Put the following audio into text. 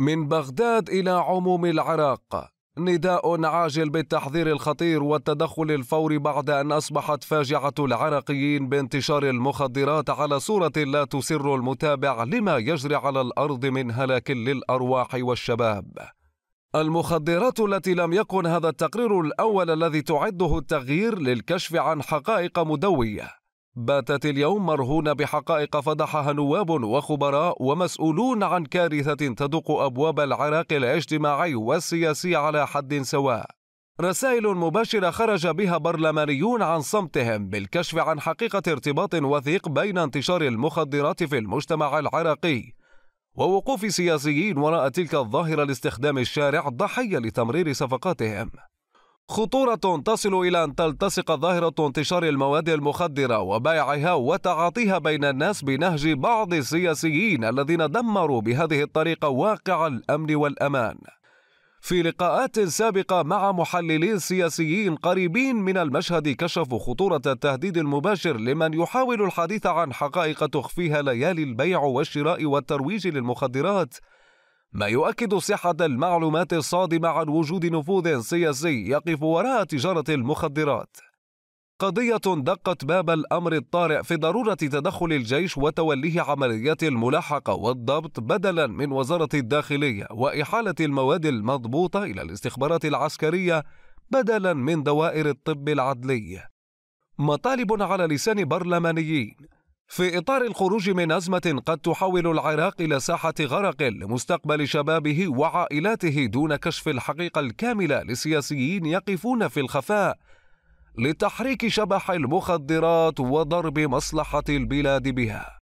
من بغداد إلى عموم العراق نداء عاجل بالتحذير الخطير والتدخل الفوري بعد أن أصبحت فاجعة العراقيين بانتشار المخدرات على صورة لا تسر المتابع لما يجري على الأرض من هلاك للأرواح والشباب المخدرات التي لم يكن هذا التقرير الأول الذي تعده التغيير للكشف عن حقائق مدوية باتت اليوم مرهونة بحقائق فضحها نواب وخبراء ومسؤولون عن كارثة تدق أبواب العراق الاجتماعي والسياسي على حد سواء. رسائل مباشرة خرج بها برلمانيون عن صمتهم بالكشف عن حقيقة ارتباط وثيق بين انتشار المخدرات في المجتمع العراقي ووقوف سياسيين وراء تلك الظاهرة لاستخدام الشارع ضحية لتمرير صفقاتهم. خطورة تصل إلى أن تلتصق ظاهرة انتشار المواد المخدرة وبيعها وتعاطيها بين الناس بنهج بعض السياسيين الذين دمروا بهذه الطريقة واقع الأمن والأمان. في لقاءات سابقة مع محللين سياسيين قريبين من المشهد كشفوا خطورة التهديد المباشر لمن يحاول الحديث عن حقائق تخفيها ليالي البيع والشراء والترويج للمخدرات ما يؤكد صحة المعلومات الصادمة عن وجود نفوذ سياسي يقف وراء تجارة المخدرات. قضية دقت باب الأمر الطارئ في ضرورة تدخل الجيش وتوليه عمليات الملاحقة والضبط بدلا من وزارة الداخلية وإحالة المواد المضبوطة إلى الاستخبارات العسكرية بدلا من دوائر الطب العدلي. مطالب على لسان برلمانيين في إطار الخروج من أزمة قد تحول العراق إلى ساحة غرق لمستقبل شبابه وعائلاته دون كشف الحقيقة الكاملة لسياسيين يقفون في الخفاء لتحريك شبح المخدرات وضرب مصلحة البلاد بها